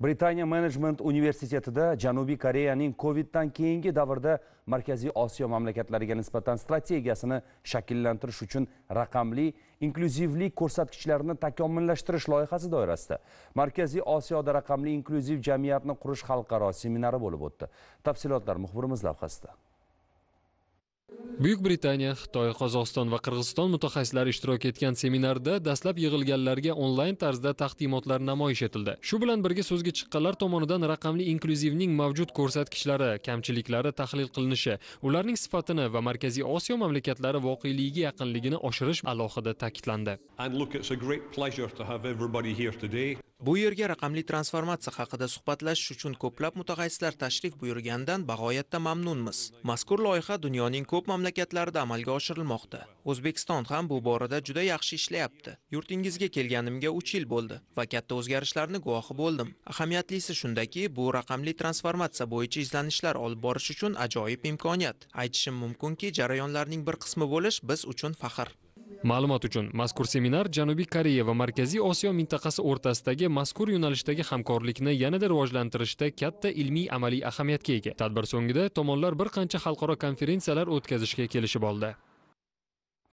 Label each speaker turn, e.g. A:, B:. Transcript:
A: britaniya menejment universitetida janubiy koreyaning coviddan keyingi davrda markaziy osiyo mamlakatlariga nisbatan strategiyasini shakllantirish uchun raqamli inklyuzivlik ko'rsatkichlarini takomillashtirish loyihasi doirasida markaziy osiyoda raqamli inklyuziv jamiyatni qurish xalqaro seminari bo'lib o'tdi tafsilotlar muxbirimiz lavhasida
B: buyuk britaniya xitoy qozog'iston va qirg'iziston mutaxassislari ishtirok etgan seminarda dastlab yig'ilganlarga onlayn tarzda taqdimotlar namoyish etildi shu bilan birga so'zga chiqqanlar tomonidan raqamli inklyuzivning mavjud ko'rsatkichlari kamchiliklari tahlil qilinishi ularning sifatini va markaziy osiyo mamlakatlari voqeligiga yaqinligini
C: oshirish alohida ta'kidlandi bu yerga raqamli transformatsiya haqida suhbatlashish uchun ko'plab mutaxassislar tashrif buyurganidan bag'oyatda mamnunmiz mazkur loyiha dunyoning ko'p mamlakatlarida amalga oshirilmoqda o'zbekiston ham bu borada juda yaxshi ishlayapti yurtingizga kelganimga uch yil bo'ldi va katta o'zgarishlarni guvohi bo'ldim ahamiyatlisi shundaki bu raqamli transformatsiya bo'yicha izlanishlar olib borish uchun ajoyib imkoniyat aytishim mumkinki jarayonlarning bir qismi bo'lish biz uchun faxr
B: ma'lumot uchun mazkur seminar janubiy koreya va markaziy osiyo mintaqasi o'rtasidagi mazkur yo'nalishdagi hamkorlikni yanada rivojlantirishda katta ilmiy amaliy ahamiyatga ega tadbir so'ngida tomonlar bir qancha xalqaro konferensiyalar o'tkazishga kelishib oldi